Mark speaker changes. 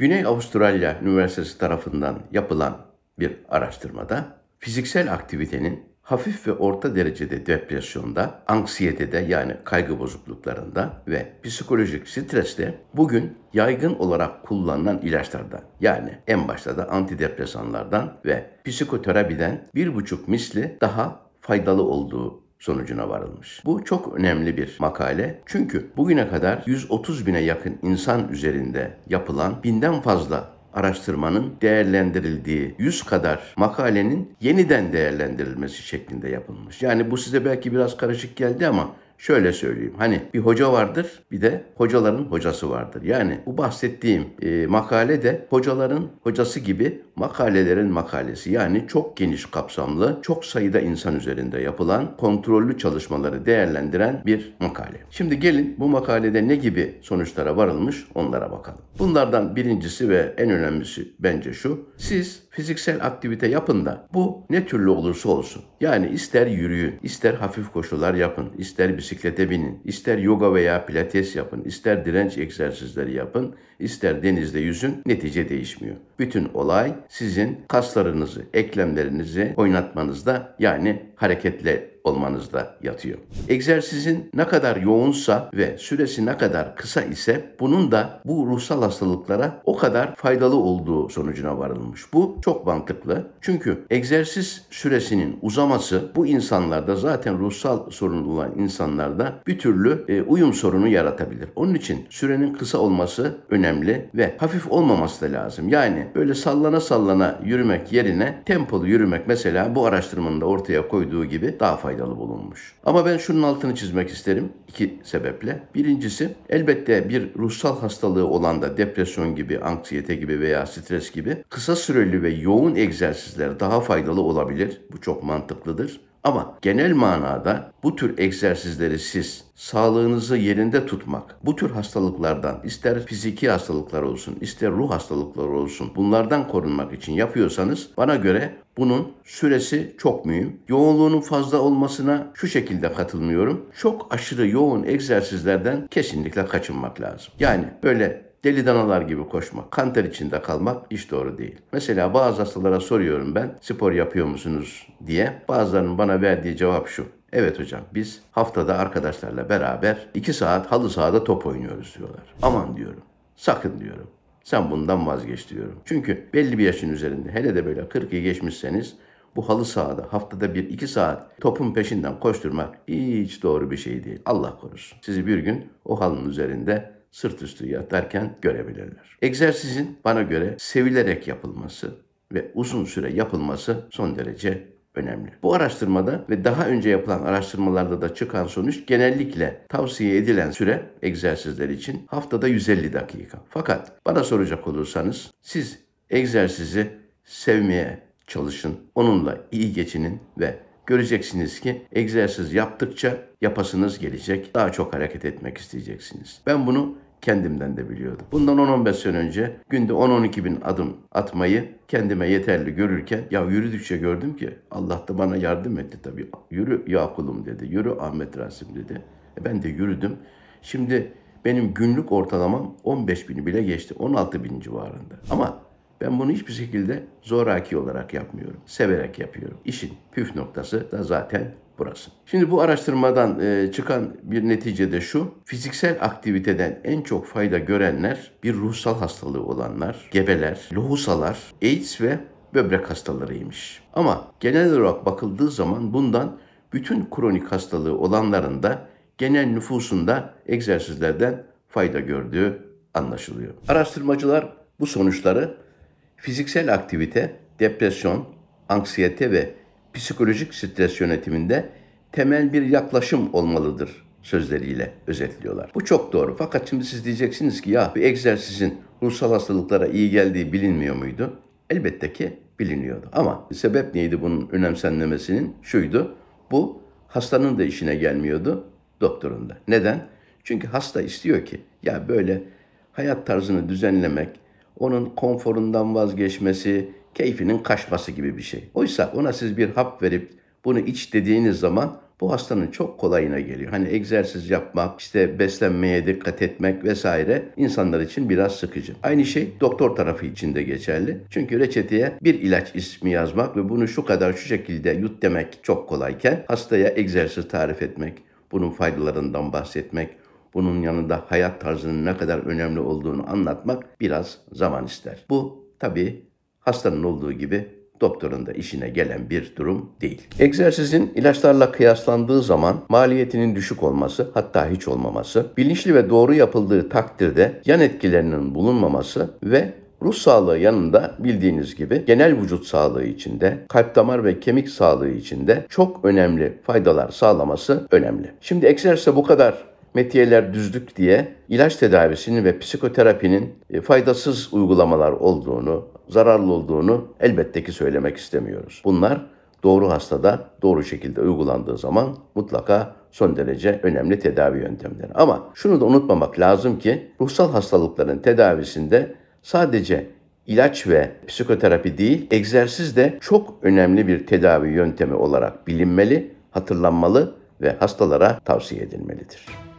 Speaker 1: Güney Avustralya Üniversitesi tarafından yapılan bir araştırmada fiziksel aktivitenin hafif ve orta derecede depresyonda, anksiyetede yani kaygı bozukluklarında ve psikolojik streste bugün yaygın olarak kullanılan ilaçlardan yani en başta da antidepresanlardan ve psikoterapiden bir buçuk misli daha faydalı olduğu sonucuna varılmış. Bu çok önemli bir makale çünkü bugüne kadar 130 bine yakın insan üzerinde yapılan binden fazla araştırmanın değerlendirildiği 100 kadar makalenin yeniden değerlendirilmesi şeklinde yapılmış. Yani bu size belki biraz karışık geldi ama Şöyle söyleyeyim. Hani bir hoca vardır bir de hocaların hocası vardır. Yani bu bahsettiğim e, makale de hocaların hocası gibi makalelerin makalesi. Yani çok geniş kapsamlı, çok sayıda insan üzerinde yapılan kontrollü çalışmaları değerlendiren bir makale. Şimdi gelin bu makalede ne gibi sonuçlara varılmış onlara bakalım. Bunlardan birincisi ve en önemlisi bence şu. Siz fiziksel aktivite yapın da bu ne türlü olursa olsun. Yani ister yürüyün, ister hafif koşular yapın, ister bisiklet bisiklete binin, ister yoga veya pilates yapın, ister direnç egzersizleri yapın, ister denizde yüzün netice değişmiyor. Bütün olay sizin kaslarınızı, eklemlerinizi oynatmanızda yani hareketle olmanızda yatıyor. Egzersizin ne kadar yoğunsa ve süresi ne kadar kısa ise bunun da bu ruhsal hastalıklara o kadar faydalı olduğu sonucuna varılmış. Bu çok mantıklı. Çünkü egzersiz süresinin uzaması bu insanlarda zaten ruhsal sorunlu olan insanlarda bir türlü e, uyum sorunu yaratabilir. Onun için sürenin kısa olması önemli ve hafif olmaması da lazım. Yani böyle sallana sallana yürümek yerine tempolu yürümek mesela bu araştırmanın da ortaya koyduğu gibi daha faydalı faydalı bulunmuş. Ama ben şunun altını çizmek isterim iki sebeple. Birincisi elbette bir ruhsal hastalığı olan da depresyon gibi, anksiyete gibi veya stres gibi kısa süreli ve yoğun egzersizler daha faydalı olabilir. Bu çok mantıklıdır. Ama genel manada bu tür egzersizleri siz sağlığınızı yerinde tutmak, bu tür hastalıklardan ister fiziki hastalıklar olsun, ister ruh hastalıkları olsun bunlardan korunmak için yapıyorsanız bana göre bunun süresi çok mühim. Yoğunluğunun fazla olmasına şu şekilde katılmıyorum. Çok aşırı yoğun egzersizlerden kesinlikle kaçınmak lazım. Yani böyle Deli danalar gibi koşmak, kanter içinde kalmak hiç doğru değil. Mesela bazı hastalara soruyorum ben spor yapıyor musunuz diye. Bazılarının bana verdiği cevap şu. Evet hocam biz haftada arkadaşlarla beraber 2 saat halı sahada top oynuyoruz diyorlar. Aman diyorum. Sakın diyorum. Sen bundan vazgeç diyorum. Çünkü belli bir yaşın üzerinde hele de böyle 40'ı geçmişseniz bu halı sahada haftada bir iki saat topun peşinden koşturmak hiç doğru bir şey değil. Allah korusun. Sizi bir gün o halının üzerinde sırt üstü yatarken görebilirler. Egzersizin bana göre sevilerek yapılması ve uzun süre yapılması son derece önemli. Bu araştırmada ve daha önce yapılan araştırmalarda da çıkan sonuç genellikle tavsiye edilen süre egzersizler için haftada 150 dakika. Fakat bana soracak olursanız siz egzersizi sevmeye çalışın, onunla iyi geçinin ve göreceksiniz ki egzersiz yaptıkça yapasınız gelecek. Daha çok hareket etmek isteyeceksiniz. Ben bunu kendimden de biliyordum. Bundan 10-15 sene önce günde 10-12 bin adım atmayı kendime yeterli görürken ya yürüdükçe gördüm ki Allah da bana yardım etti tabii. Yürü ya kulum dedi. Yürü Ahmet Rasim dedi. E ben de yürüdüm. Şimdi benim günlük ortalamam 15 bini bile geçti. 16 bin civarında. Ama ben bunu hiçbir şekilde zoraki olarak yapmıyorum. Severek yapıyorum. İşin püf noktası da zaten burası. Şimdi bu araştırmadan e, çıkan bir netice de şu. Fiziksel aktiviteden en çok fayda görenler bir ruhsal hastalığı olanlar, gebeler, lohusalar, AIDS ve böbrek hastalarıymış. Ama genel olarak bakıldığı zaman bundan bütün kronik hastalığı olanların da genel nüfusunda egzersizlerden fayda gördüğü anlaşılıyor. Araştırmacılar bu sonuçları Fiziksel aktivite, depresyon, anksiyete ve psikolojik stres yönetiminde temel bir yaklaşım olmalıdır sözleriyle özetliyorlar. Bu çok doğru. Fakat şimdi siz diyeceksiniz ki ya bir egzersizin ruhsal hastalıklara iyi geldiği bilinmiyor muydu? Elbette ki biliniyordu. Ama sebep neydi bunun önemsenmemesinin? Şuydu. Bu hastanın da işine gelmiyordu, doktorun da. Neden? Çünkü hasta istiyor ki ya böyle hayat tarzını düzenlemek, onun konforundan vazgeçmesi, keyfinin kaçması gibi bir şey. Oysa ona siz bir hap verip bunu iç dediğiniz zaman bu hastanın çok kolayına geliyor. Hani egzersiz yapmak, işte beslenmeye dikkat etmek vesaire insanlar için biraz sıkıcı. Aynı şey doktor tarafı için de geçerli. Çünkü reçeteye bir ilaç ismi yazmak ve bunu şu kadar şu şekilde yut demek çok kolayken hastaya egzersiz tarif etmek, bunun faydalarından bahsetmek, bunun yanında hayat tarzının ne kadar önemli olduğunu anlatmak biraz zaman ister. Bu tabi hastanın olduğu gibi doktorun da işine gelen bir durum değil. Egzersizin ilaçlarla kıyaslandığı zaman maliyetinin düşük olması hatta hiç olmaması, bilinçli ve doğru yapıldığı takdirde yan etkilerinin bulunmaması ve Ruh sağlığı yanında bildiğiniz gibi genel vücut sağlığı içinde, kalp damar ve kemik sağlığı içinde çok önemli faydalar sağlaması önemli. Şimdi egzersize bu kadar metiyeler düzlük diye ilaç tedavisinin ve psikoterapinin e, faydasız uygulamalar olduğunu, zararlı olduğunu elbette ki söylemek istemiyoruz. Bunlar doğru hastada doğru şekilde uygulandığı zaman mutlaka son derece önemli tedavi yöntemleri. Ama şunu da unutmamak lazım ki ruhsal hastalıkların tedavisinde sadece ilaç ve psikoterapi değil, egzersiz de çok önemli bir tedavi yöntemi olarak bilinmeli, hatırlanmalı ve hastalara tavsiye edilmelidir.